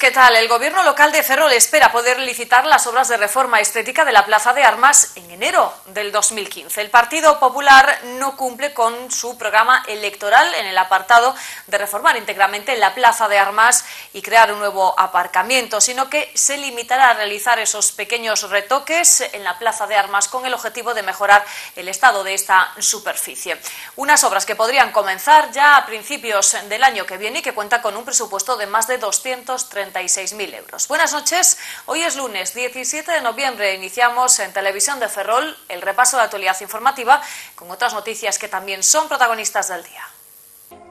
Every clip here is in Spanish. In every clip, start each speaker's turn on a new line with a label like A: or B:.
A: ¿qué tal? El gobierno local de Ferrol espera poder licitar las obras de reforma estética de la Plaza de Armas en enero del 2015. El Partido Popular no cumple con su programa electoral en el apartado de reformar íntegramente la plaza de armas y crear un nuevo aparcamiento, sino que se limitará a realizar esos pequeños retoques en la plaza de armas con el objetivo de mejorar el estado de esta superficie. Unas obras que podrían comenzar ya a principios del año que viene y que cuenta con un presupuesto de más de 236.000 euros. Buenas noches. Hoy es lunes 17 de noviembre. Iniciamos en Televisión de Ferrol el repaso de la actualidad informativa con otras noticias que también son protagonistas del día.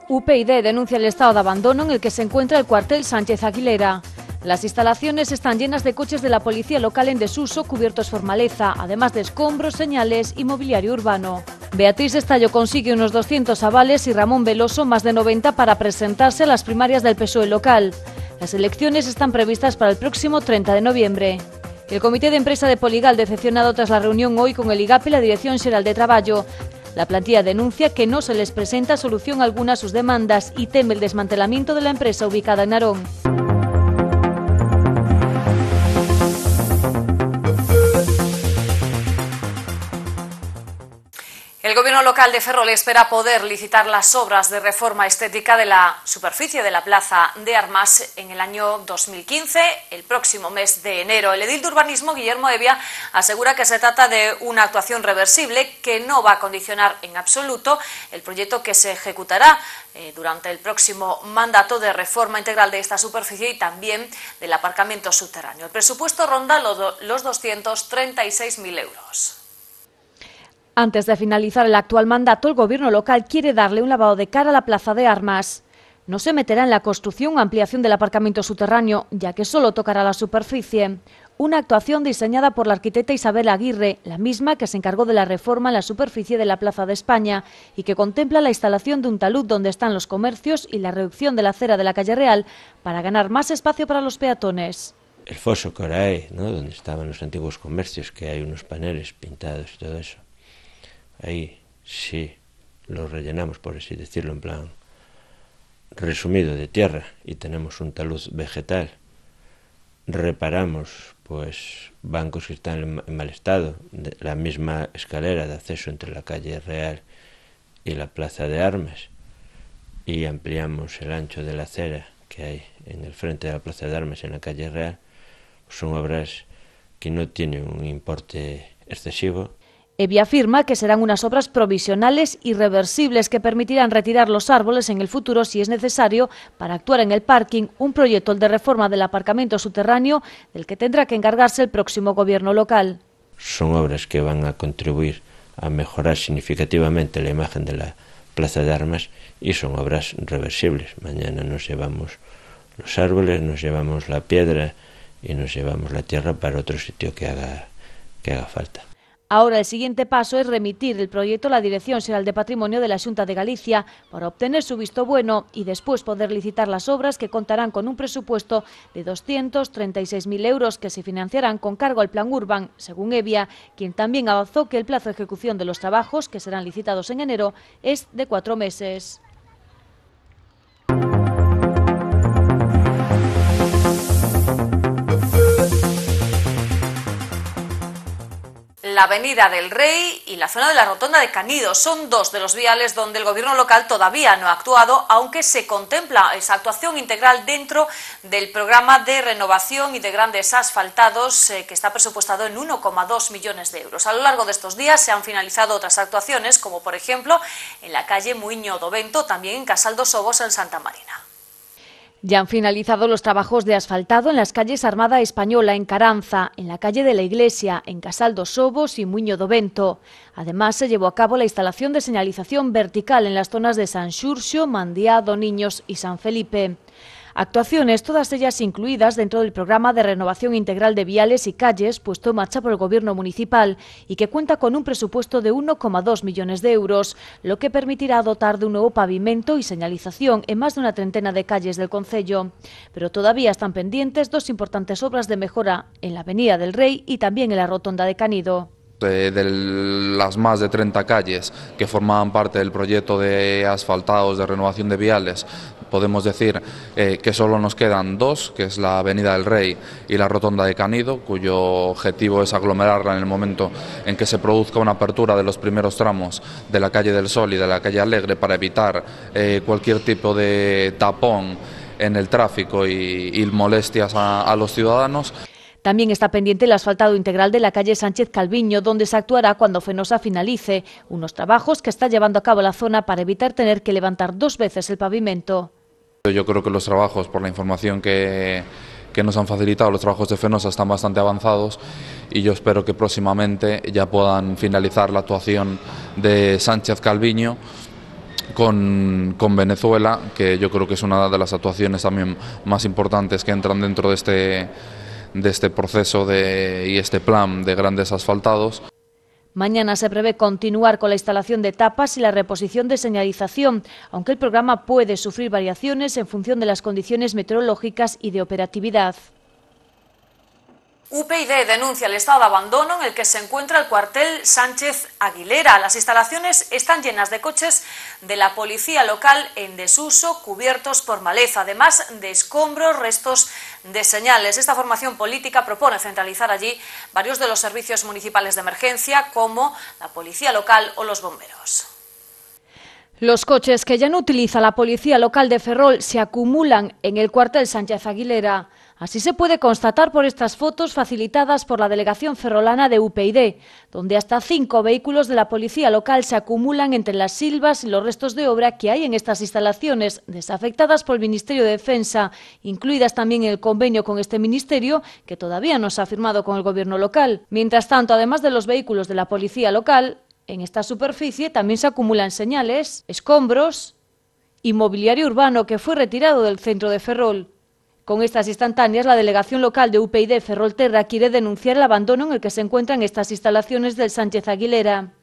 A: UPyD denuncia el estado de abandono en el que se encuentra el cuartel Sánchez Aguilera. Las instalaciones están llenas de coches de la policía local en desuso, cubiertos formaleza, además de escombros, señales y mobiliario urbano. Beatriz Estallo consigue unos 200 avales y Ramón Veloso más de 90 para presentarse a las primarias del PSOE local. Las elecciones están previstas para el próximo 30 de noviembre. El Comité de Empresa de Poligal, decepcionado tras la reunión hoy con el IGAP y la Dirección General de Trabajo, la plantilla denuncia que no se les presenta solución alguna a sus demandas y teme el desmantelamiento de la empresa ubicada en Narón. El gobierno local de Ferrol espera poder licitar las obras de reforma estética de la superficie de la Plaza de Armas en el año 2015, el próximo mes de enero. El edil de urbanismo, Guillermo Evia, asegura que se trata de una actuación reversible que no va a condicionar en absoluto el proyecto que se ejecutará eh, durante el próximo mandato de reforma integral de esta superficie y también del aparcamiento subterráneo. El presupuesto ronda los 236.000 euros. Antes de finalizar el actual mandato, el Gobierno local quiere darle un lavado de cara a la Plaza de Armas. No se meterá en la construcción o ampliación del aparcamiento subterráneo, ya que solo tocará la superficie. Una actuación diseñada por la arquitecta Isabel Aguirre, la misma que se encargó de la reforma en la superficie de la Plaza de España y que contempla la instalación de un talud donde están los comercios y la reducción de la acera de la calle Real para ganar más espacio para los peatones
B: el foso que hay, donde estaban los antiguos comercios, que hay unos paneles pintados y todo eso ahí sí lo rellenamos, por así decirlo, en plan resumido de tierra y tenemos un talud vegetal, reparamos pues bancos que están en mal estado, la misma escalera de acceso entre la calle Real y la plaza de armas y ampliamos el ancho de la acera que hay en el frente de la plaza de armas en la calle Real, son obras que no tienen un importe excesivo,
A: Evi afirma que serán unas obras provisionales y reversibles que permitirán retirar los árboles en el futuro si es necesario para actuar en el parking, un proyecto de reforma del aparcamiento subterráneo del que tendrá que encargarse el próximo gobierno local.
B: Son obras que van a contribuir a mejorar significativamente la imagen de la plaza de armas y son obras reversibles. Mañana nos llevamos los árboles, nos llevamos la piedra y nos llevamos la tierra para otro sitio que haga, que haga falta.
A: Ahora el siguiente paso es remitir el proyecto a la Dirección General de Patrimonio de la Junta de Galicia para obtener su visto bueno y después poder licitar las obras que contarán con un presupuesto de 236.000 euros que se financiarán con cargo al Plan Urban, según Evia, quien también avanzó que el plazo de ejecución de los trabajos, que serán licitados en enero, es de cuatro meses. la Avenida del Rey y la zona de la Rotonda de Canido. Son dos de los viales donde el gobierno local todavía no ha actuado, aunque se contempla esa actuación integral dentro del programa de renovación y de grandes asfaltados eh, que está presupuestado en 1,2 millones de euros. A lo largo de estos días se han finalizado otras actuaciones, como por ejemplo en la calle Muiño Dovento, también en Casal dos en Santa Marina. Ya han finalizado los trabajos de asfaltado en las calles Armada Española, en Caranza, en la calle de la Iglesia, en Casal dos Sobos y Muño do Vento. Además, se llevó a cabo la instalación de señalización vertical en las zonas de San Xurxo, Mandiado, Niños y San Felipe. Actuaciones, todas ellas incluidas dentro del programa de renovación integral de viales y calles puesto en marcha por el Gobierno municipal y que cuenta con un presupuesto de 1,2 millones de euros, lo que permitirá dotar de un nuevo pavimento y señalización en más de una treintena de calles del Concello. Pero todavía están pendientes dos importantes obras de mejora en la Avenida del Rey y también en la Rotonda de Canido
C: de, las más de 30 calles que formaban parte del proyecto de asfaltados de renovación de viales, podemos decir eh, que solo nos quedan dos, que es la Avenida del Rey y la Rotonda de Canido, cuyo objetivo es aglomerarla en el momento en que se produzca una apertura de los primeros tramos de la calle del Sol y de la calle Alegre para evitar eh, cualquier tipo de tapón en el tráfico y, molestias a los ciudadanos.
A: También está pendiente el asfaltado integral de la calle Sánchez Calviño, donde se actuará cuando Fenosa finalice, unos trabajos que está llevando a cabo la zona para evitar tener que levantar dos veces el pavimento.
C: Yo creo que los trabajos, por la información que, nos han facilitado, los trabajos de Fenosa están bastante avanzados y yo espero que próximamente ya puedan finalizar la actuación de Sánchez Calviño con, Venezuela, que yo creo que es una de las actuaciones también más importantes que entran dentro de este de este proceso de, y este plan de grandes asfaltados.
A: Mañana se prevé continuar con la instalación de tapas y la reposición de señalización, aunque el programa puede sufrir variaciones en función de las condiciones meteorológicas y de operatividad. UPyD denuncia el estado de abandono en el que se encuentra el cuartel Sánchez Aguilera. Las instalaciones están llenas de coches de la policía local en desuso, cubiertos por maleza, además de escombros, restos de señales. Esta formación política propone centralizar allí varios de los servicios municipales de emergencia, como la policía local o los bomberos. Los coches que ya no utiliza la policía local de Ferrol se acumulan en el cuartel Sánchez Aguilera. Así se puede constatar por estas fotos facilitadas por la delegación ferrolana de UPyD, donde hasta cinco vehículos de la policía local se acumulan entre las silvas y los restos de obra que hay en estas instalaciones, desafectadas por el Ministerio de Defensa, incluidas también en el convenio con este ministerio, que todavía no se ha firmado con el gobierno local. Mientras tanto, además de los vehículos de la policía local, en esta superficie también se acumulan señales, escombros, y mobiliario urbano que fue retirado del centro de Ferrol. Con estas instantáneas, la delegación local de UPyD Ferrolterra quiere denunciar el abandono en el que se encuentran estas instalaciones del Sánchez Aguilera.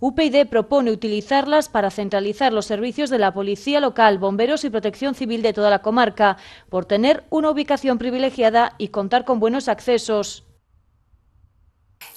A: UPyD propone utilizarlas para centralizar los servicios de la policía local, bomberos y protección civil de toda la comarca, por tener una ubicación privilegiada y contar con buenos accesos.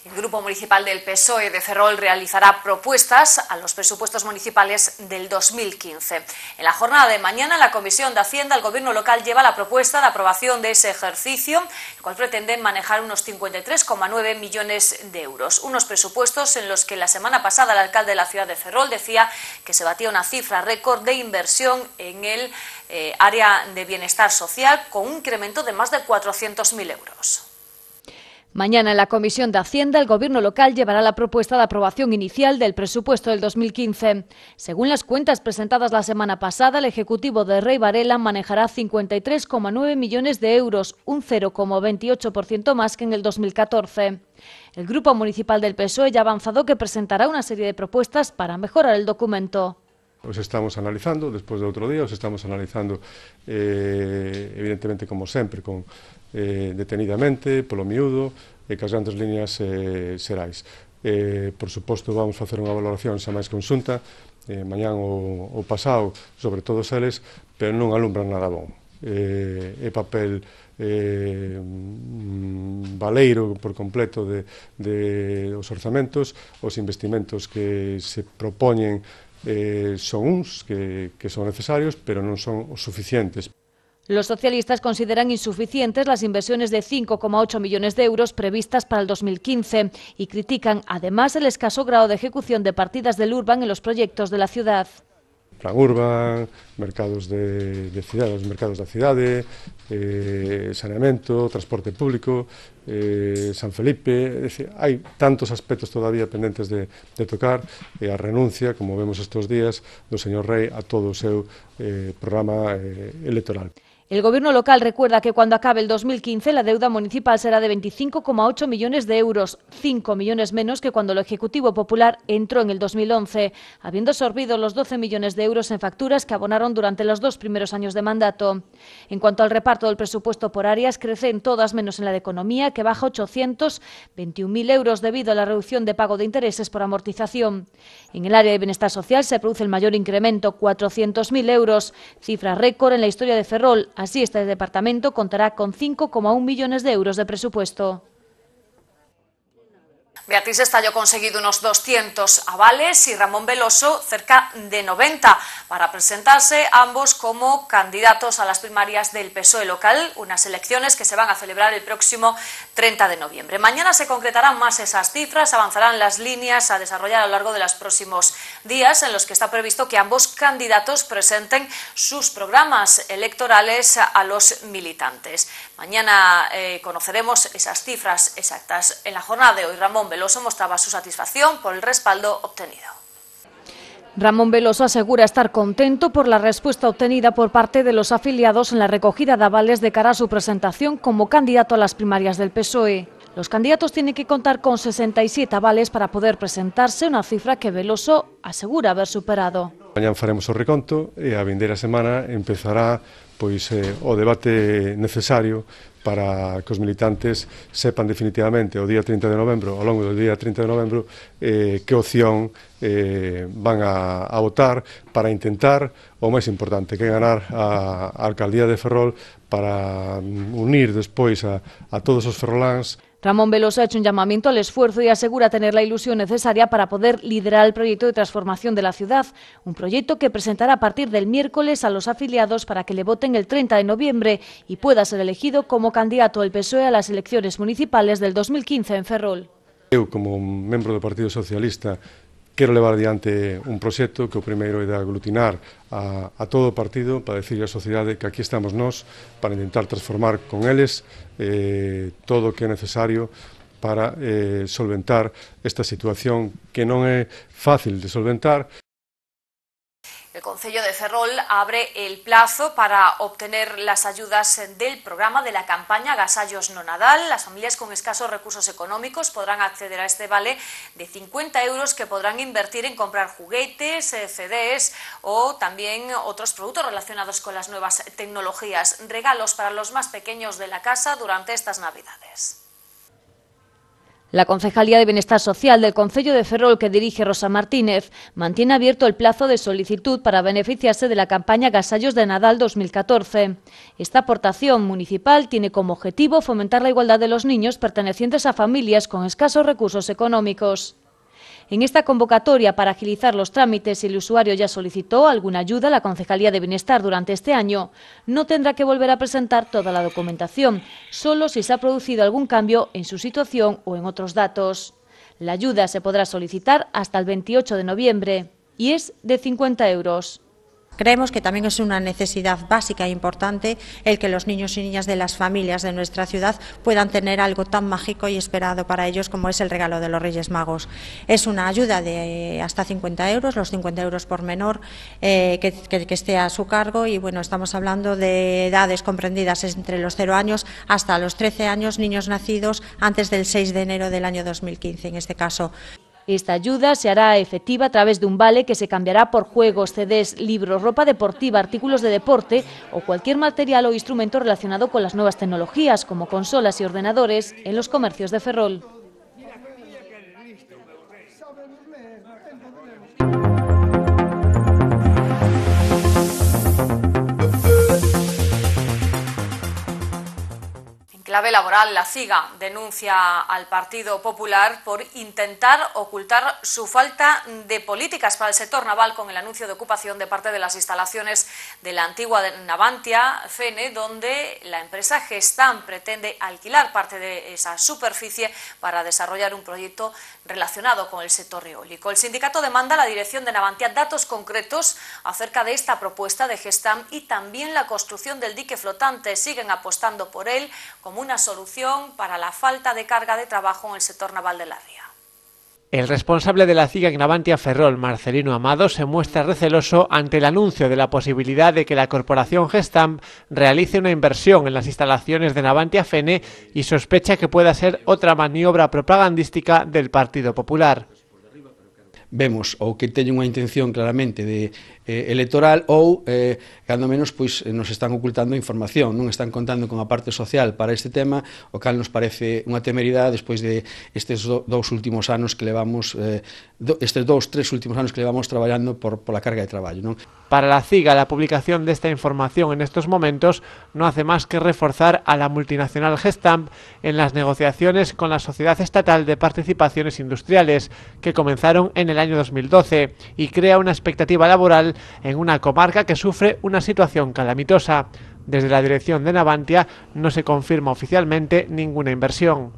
A: El Grupo Municipal del PSOE de Ferrol realizará propuestas a los presupuestos municipales del 2015. En la jornada de mañana, la Comisión de Hacienda del Gobierno local lleva la propuesta de aprobación de ese ejercicio, el cual pretende manejar unos 53,9 millones de euros. Unos presupuestos en los que la semana pasada el alcalde de la ciudad de Ferrol decía que se batía una cifra récord de inversión en el eh, área de bienestar social con un incremento de más de 400.000 euros. Mañana en la Comisión de Hacienda el Gobierno local llevará la propuesta de aprobación inicial del presupuesto del 2015. Según las cuentas presentadas la semana pasada, el Ejecutivo de Rey Varela manejará 53,9 millones de euros, un 0,28% más que en el 2014. El Grupo Municipal del PSOE ya ha avanzado que presentará una serie de propuestas para mejorar el documento.
D: Os estamos analizando, después de otro día, os estamos analizando, eh, evidentemente, como siempre con, eh, detenidamente polo miúdo e que as grandes líneas eh, serais. Eh, por suposto, vamos facer unha valoración xa máis consunta, eh, mañán o, o pasado, sobre todos eles, pero non alumbran nada bon. Eh, é papel eh, valeiro mm, por completo de, de os orzamentos, os investimentos que se propoñen eh, son uns que, que son necesarios, pero non son os suficientes.
A: Los socialistas consideran insuficientes las inversiones de 5,8 millones de euros previstas para el 2015 y critican además el escaso grado de ejecución de partidas del Urban en los proyectos de la ciudad.
D: Plan Urban, mercados de, de ciudades, os mercados da cidade, eh, saneamento, transporte público, eh, San Felipe, decir, hai tantos aspectos todavía pendentes de, de tocar, e eh, a renuncia, como vemos estos días, do señor Rey a todo o seu eh, programa eh, electoral.
A: El Gobierno local recuerda que cuando acabe el 2015 la deuda municipal será de 25,8 millones de euros, 5 millones menos que cuando el Ejecutivo Popular entró en el 2011, habiendo absorbido los 12 millones de euros en facturas que abonaron durante los dos primeros años de mandato. En cuanto al reparto del presupuesto por áreas, crece en todas menos en la de Economía, que baja 821.000 euros debido a la reducción de pago de intereses por amortización. En el área de Bienestar Social se produce el mayor incremento, 400.000 euros, cifra récord en la historia de Ferrol Así, este departamento contará con 5,1 millones de euros de presupuesto. Beatriz Estallo ha conseguido unos 200 avales y Ramón Veloso cerca de 90 para presentarse ambos como candidatos a las primarias del PSOE local, unas elecciones que se van a celebrar el próximo 30 de noviembre. Mañana se concretarán más esas cifras, avanzarán las líneas a desarrollar a lo largo de los próximos días en los que está previsto que ambos candidatos presenten sus programas electorales a los militantes. Mañana eh, conoceremos esas cifras exactas. En la jornada de hoy, Ramón Veloso mostraba su satisfacción por el respaldo obtenido. Ramón Veloso asegura estar contento por la respuesta obtenida por parte de los afiliados en la recogida de avales de cara a su presentación como candidato a las primarias del PSOE. Los candidatos tienen que contar con 67 avales para poder presentarse, una cifra que Veloso asegura haber superado.
D: Mañana faremos o reconto e a vindeira semana empezará pois eh, o debate necesario para que os militantes sepan definitivamente o día 30 de novembro, ao longo do día 30 de novembro, eh, que opción eh, van a, a votar para intentar, o máis importante, que ganar a, a alcaldía de Ferrol para mm, unir despois a, a todos os ferroláns
A: Ramón Veloso ha hecho un llamamiento al esfuerzo y asegura tener la ilusión necesaria para poder liderar el proyecto de transformación de la ciudad, un proyecto que presentará a partir del miércoles a los afiliados para que le voten el 30 de noviembre y pueda ser elegido como candidato del PSOE a las elecciones municipales del 2015 en Ferrol.
D: Yo, como miembro del Partido Socialista, quero levar diante un proxecto que o primeiro é de aglutinar a, a todo o partido para decir á sociedade que aquí estamos nós para intentar transformar con eles eh, todo o que é necesario para eh, solventar esta situación que non é fácil de solventar.
A: El Consejo de Ferrol abre el plazo para obtener las ayudas del programa de la campaña Gasallos no Nadal. Las familias con escasos recursos económicos podrán acceder a este vale de 50 euros que podrán invertir en comprar juguetes, eh, CDs o también otros productos relacionados con las nuevas tecnologías. Regalos para los más pequeños de la casa durante estas Navidades. La Concejalía de Bienestar Social del Concello de Ferrol, que dirige Rosa Martínez, mantiene abierto el plazo de solicitud para beneficiarse de la campaña Gasallos de Nadal 2014. Esta aportación municipal tiene como objetivo fomentar la igualdad de los niños pertenecientes a familias con escasos recursos económicos. En esta convocatoria para agilizar los trámites, si el usuario ya solicitó alguna ayuda a la Concejalía de Bienestar durante este año. No tendrá que volver a presentar toda la documentación, solo si se ha producido algún cambio en su situación o en otros datos. La ayuda se podrá solicitar hasta el 28 de noviembre y es de 50 euros. Creemos que también es una necesidad básica e importante el que los niños y niñas de las familias de nuestra ciudad puedan tener algo tan mágico y esperado para ellos como es el regalo de los Reyes Magos. Es una ayuda de hasta 50 euros, los 50 euros por menor eh, que, que esté a su cargo y bueno, estamos hablando de edades comprendidas entre los 0 años hasta los 13 años, niños nacidos antes del 6 de enero del año 2015 en este caso. Esta ayuda se hará efectiva a través de un vale que se cambiará por juegos, CDs, libros, ropa deportiva, artículos de deporte o cualquier material o instrumento relacionado con las nuevas tecnologías como consolas y ordenadores en los comercios de Ferrol. clave laboral, la CIGA, denuncia al Partido Popular por intentar ocultar su falta de políticas para el sector naval con el anuncio de ocupación de parte de las instalaciones de la antigua Navantia, FENE, donde la empresa Gestam pretende alquilar parte de esa superficie para desarrollar un proyecto relacionado con el sector eólico. El sindicato demanda a la dirección de Navantia datos concretos acerca de esta propuesta de Gestam y también la construcción del dique flotante. Siguen apostando por él como una solución para la falta de carga de trabajo en el sector naval de la ría.
E: El responsable de la CIGA Navantia Ferrol, Marcelino Amado, se muestra receloso ante el anuncio de la posibilidad de que la corporación Gestamp realice una inversión en las instalaciones de Navantia Fene y sospecha que pueda ser otra maniobra propagandística del Partido Popular. vemos ou que teñen unha intención claramente de eh, electoral ou, eh, cando menos, pois eh, nos están ocultando información, non están contando con a parte social para este tema, o cal nos
B: parece unha temeridade despois de estes do, dous últimos anos que levamos, eh, do, estes dous, tres últimos anos que levamos traballando por, pola carga de traballo. Non?
E: Para la CIGA, la publicación desta información en estos momentos no hace más que reforzar a la multinacional Gestamp en las negociaciones con la Sociedad Estatal de Participaciones Industriales, que comenzaron en el año 2012 y crea una expectativa laboral en una comarca que sufre una situación calamitosa. Desde la dirección de Navantia no se confirma oficialmente ninguna inversión.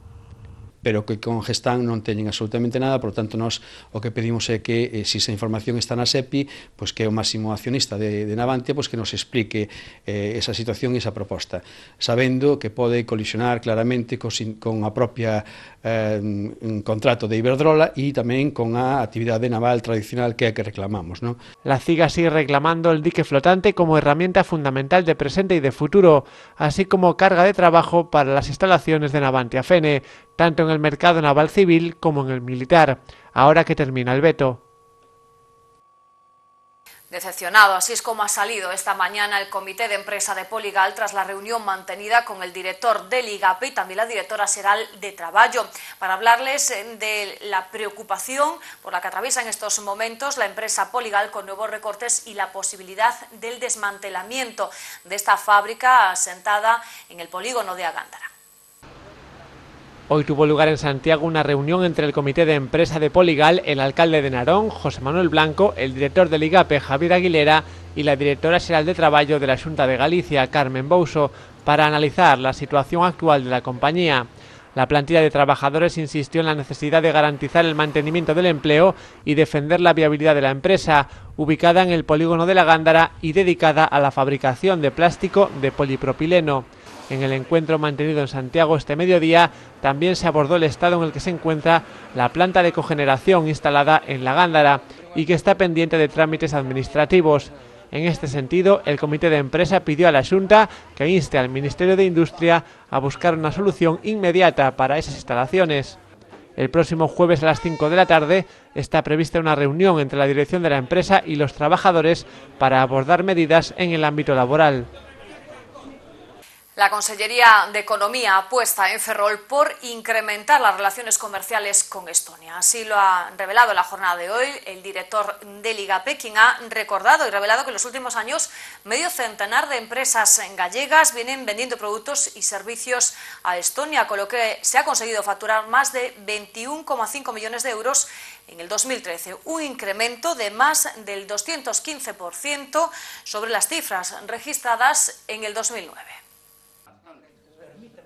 E: pero que con Gestán non teñen absolutamente nada, por tanto, nós o que pedimos é que, eh, se esa información está na SEPI, pois pues, que é o máximo accionista de, de Navantia, pois pues, que nos explique eh, esa situación e esa proposta, sabendo que pode colisionar claramente co, con a propia eh, un contrato de Iberdrola e tamén con a actividade naval tradicional que é que reclamamos. ¿no? La CIGA sigue reclamando el dique flotante como herramienta fundamental de presente e de futuro, así como carga de trabajo para las instalaciones de Navantia Fene, tanto en el mercado naval civil como en el militar, ahora que termina el veto.
A: Decepcionado, así es como ha salido esta mañana el Comité de Empresa de Poligal tras la reunión mantenida con el director del IGAP y también la directora Seral de trabajo para hablarles eh, de la preocupación por la que atraviesa en estos momentos la empresa Poligal con nuevos recortes y la posibilidad del desmantelamiento de esta fábrica asentada en el polígono de Agándara.
E: Hoy tuvo lugar en Santiago una reunión entre el Comité de Empresa de Poligal, el alcalde de Narón, José Manuel Blanco, el director del IGAPE, Javier Aguilera, y la directora general de Trabajo de la Junta de Galicia, Carmen Bouso, para analizar la situación actual de la compañía. La plantilla de trabajadores insistió en la necesidad de garantizar el mantenimiento del empleo y defender la viabilidad de la empresa, ubicada en el polígono de la Gándara y dedicada a la fabricación de plástico de polipropileno. En el encuentro mantenido en Santiago este mediodía también se abordó el estado en el que se encuentra la planta de cogeneración instalada en la Gándara y que está pendiente de trámites administrativos. En este sentido, el comité de empresa pidió a la Junta que inste al Ministerio de Industria a buscar una solución inmediata para esas instalaciones. El próximo jueves a las 5 de la tarde está prevista una reunión entre la dirección de la empresa y los trabajadores para abordar medidas en el ámbito laboral.
A: La Consellería de Economía apuesta en Ferrol por incrementar las relaciones comerciales con Estonia. Así lo ha revelado la jornada de hoy el director de Liga quien ha recordado y revelado que en los últimos años medio centenar de empresas gallegas vienen vendiendo productos y servicios a Estonia, con lo que se ha conseguido facturar más de 21,5 millones de euros en el 2013, un incremento de más del 215% sobre las cifras registradas en el 2009.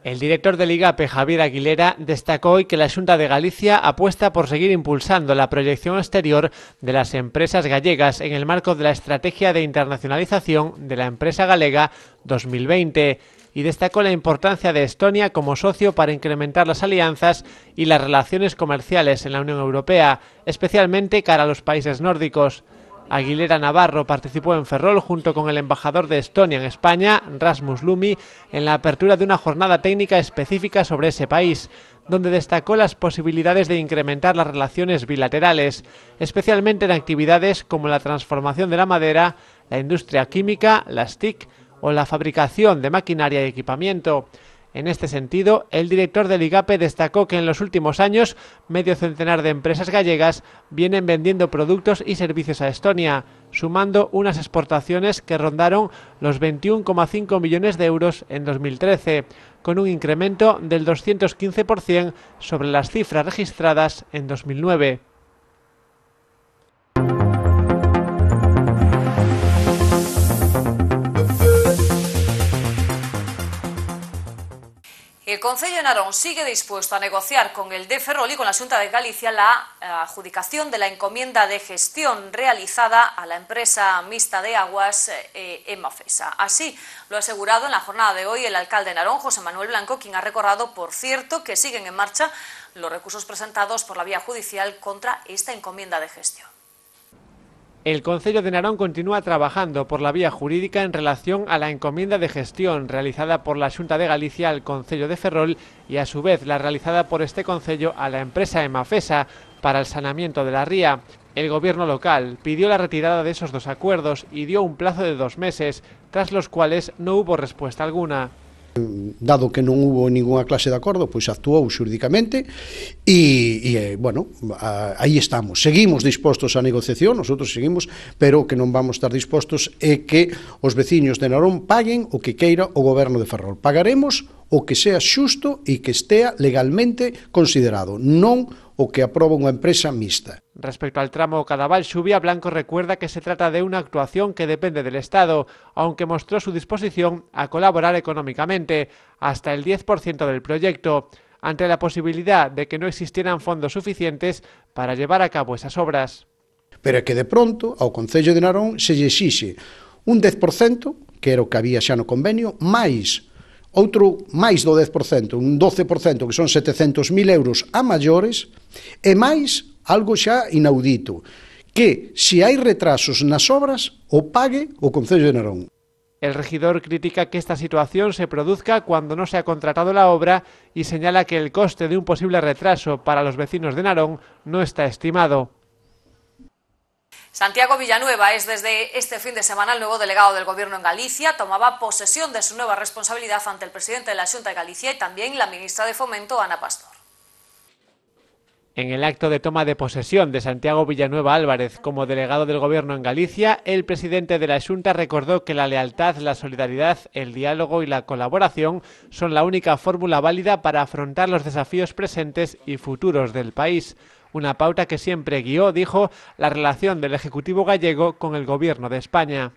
E: El director del IGAPE, Javier Aguilera, destacó hoy que la Junta de Galicia apuesta por seguir impulsando la proyección exterior de las empresas gallegas en el marco de la estrategia de internacionalización de la empresa galega 2020 y destacó la importancia de Estonia como socio para incrementar las alianzas y las relaciones comerciales en la Unión Europea, especialmente cara a los países nórdicos. Aguilera Navarro participó en Ferrol junto con el embajador de Estonia en España, Rasmus Lumi, en la apertura de una jornada técnica específica sobre ese país, donde destacó las posibilidades de incrementar las relaciones bilaterales, especialmente en actividades como la transformación de la madera, la industria química, las TIC o la fabricación de maquinaria y equipamiento. En este sentido, el director del IGAPE destacó que en los últimos años medio centenar de empresas gallegas vienen vendiendo productos y servicios a Estonia, sumando unas exportaciones que rondaron los 21,5 millones de euros en 2013, con un incremento del 215% sobre las cifras registradas en 2009.
A: Consejo de Narón sigue dispuesto a negociar con el de Ferrol y con la Junta de Galicia la eh, adjudicación de la encomienda de gestión realizada a la empresa mixta de aguas eh, eh Emafesa. Así lo ha asegurado en la jornada de hoy el alcalde de Narón, José Manuel Blanco, quien ha recordado, por cierto, que siguen en marcha los recursos presentados por la vía judicial contra esta encomienda de gestión.
E: El Concello de Narón continúa trabajando por la vía jurídica en relación a la encomienda de gestión realizada por la Junta de Galicia al Concello de Ferrol y a su vez la realizada por este Concello a la empresa Emafesa para el saneamiento de la ría. El gobierno local pidió la retirada de esos dos acuerdos y dio un plazo de dos meses, tras los cuales no hubo respuesta alguna.
D: Dado que non hubo ninguna clase de acordo, pois actuou xurídicamente e, e bueno, a, aí estamos. Seguimos dispostos á negociación, nosotros seguimos, pero que non vamos estar dispostos é que os veciños de Narón paguen o que queira o goberno de Ferrol. Pagaremos o que sea xusto e que estea legalmente considerado, non o que aproba unha empresa mixta.
E: Respecto ao tramo Cadaval Xubia, Blanco recuerda que se trata de unha actuación que depende del Estado, aunque mostrou su disposición a colaborar económicamente, hasta el 10% del proyecto, ante la posibilidad de que no existieran fondos suficientes para llevar a cabo esas obras.
D: Pero é que de pronto ao Concello de Narón se lle exixe un 10%, que era o que había xa no convenio, máis outro máis do 10%, un 12%, que son 700.000 euros a maiores, e máis algo xa inaudito, que se hai retrasos nas obras, o pague o Concello de Narón.
E: El regidor critica que esta situación se produzca cuando no se ha contratado la obra y señala que el coste de un posible retraso para los vecinos de Narón no está estimado.
A: Santiago Villanueva es desde este fin de semana el nuevo delegado del Gobierno en Galicia. Tomaba posesión de su nueva responsabilidad ante el presidente de la Junta de Galicia y también la ministra de Fomento, Ana Pastor.
E: En el acto de toma de posesión de Santiago Villanueva Álvarez como delegado del Gobierno en Galicia, el presidente de la Junta recordó que la lealtad, la solidaridad, el diálogo y la colaboración son la única fórmula válida para afrontar los desafíos presentes y futuros del país. una pauta que siempre guió, dijo, la relación del Ejecutivo gallego con el Gobierno de España.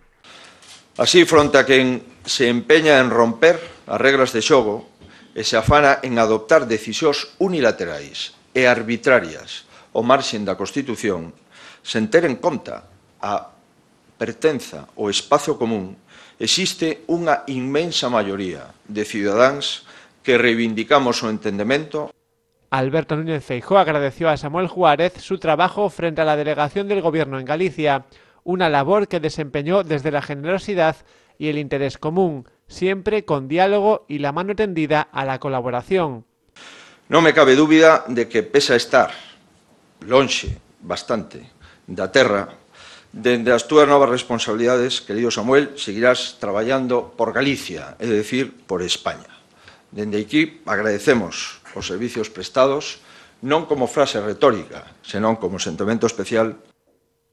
B: Así, fronte a quen se empeña en romper as reglas de xogo e se afana en adoptar decisións unilaterais e arbitrarias o marxen da Constitución, sen ter en conta a pertenza ao espazo común, existe unha inmensa maioría de cidadáns que reivindicamos o entendemento
E: Alberto Núñez Feijóo agradeció a Samuel Juárez su trabajo frente a la delegación del Gobierno en Galicia, una labor que desempeñó desde la generosidad y el interés común, siempre con diálogo y la mano tendida a la colaboración.
B: No me cabe duda de que pese a estar longe, bastante de terra desde las túas nuevas responsabilidades, querido Samuel, seguirás trabajando por Galicia, es decir, por España. Dende aquí agradecemos los servicios prestados, no como frase retórica, sino como sentimiento especial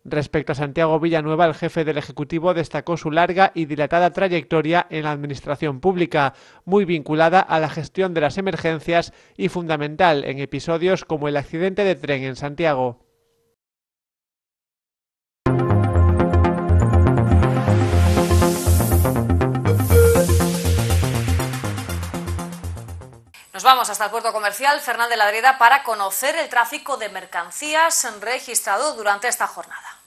E: Respecto a Santiago Villanueva, el jefe del Ejecutivo destacó su larga y dilatada trayectoria en la Administración Pública, muy vinculada a la gestión de las emergencias y fundamental en episodios como el accidente de tren en Santiago.
A: vamos hasta el puerto comercial Fernández Ladrida para conocer el tráfico de mercancías registrado durante esta jornada.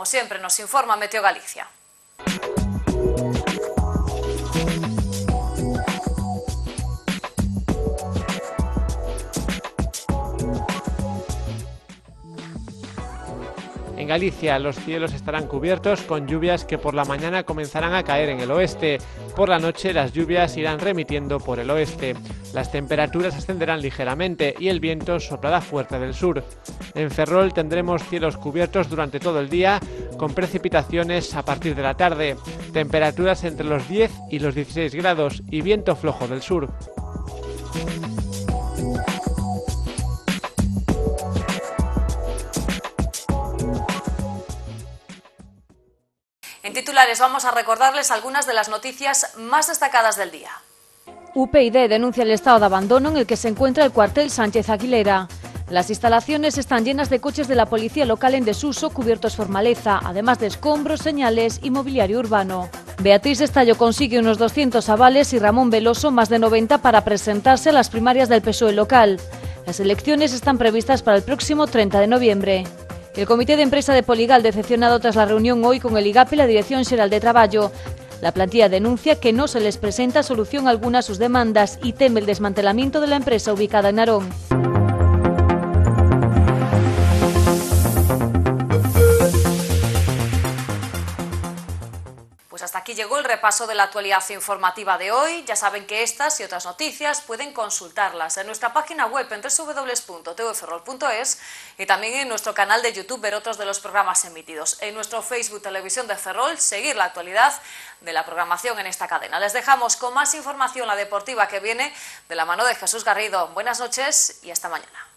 A: como siempre nos informa Meteo Galicia.
E: Galicia los cielos estarán cubiertos con lluvias que por la mañana comenzarán a caer en el oeste. Por la noche las lluvias irán remitiendo por el oeste. Las temperaturas ascenderán ligeramente y el viento soplará fuerte del sur. En Ferrol tendremos cielos cubiertos durante todo el día con precipitaciones a partir de la tarde. Temperaturas entre los 10 y los 16 grados y viento flojo del sur.
A: vamos a recordarles algunas de las noticias más destacadas del día. UPyD denuncia el estado de abandono en el que se encuentra el cuartel Sánchez Aguilera. Las instalaciones están llenas de coches de la policía local en desuso, cubiertos formaleza, además de escombros, señales y mobiliario urbano. Beatriz Estallo consigue unos 200 avales y Ramón Veloso más de 90 para presentarse a las primarias del PSOE local. Las elecciones están previstas para el próximo 30 de noviembre. El Comité de Empresa de Poligal, decepcionado tras la reunión hoy con el IGAP y la Dirección General de Trabajo. la plantilla denuncia que no se les presenta solución alguna a sus demandas y teme el desmantelamiento de la empresa ubicada en Arón. Y llegó el repaso de la actualidad informativa de hoy. Ya saben que estas y otras noticias pueden consultarlas en nuestra página web en www.tvferrol.es y también en nuestro canal de YouTube ver otros de los programas emitidos. En nuestro Facebook Televisión de Ferrol, seguir la actualidad de la programación en esta cadena. Les dejamos con más información la deportiva que viene de la mano de Jesús Garrido. Buenas noches y hasta mañana.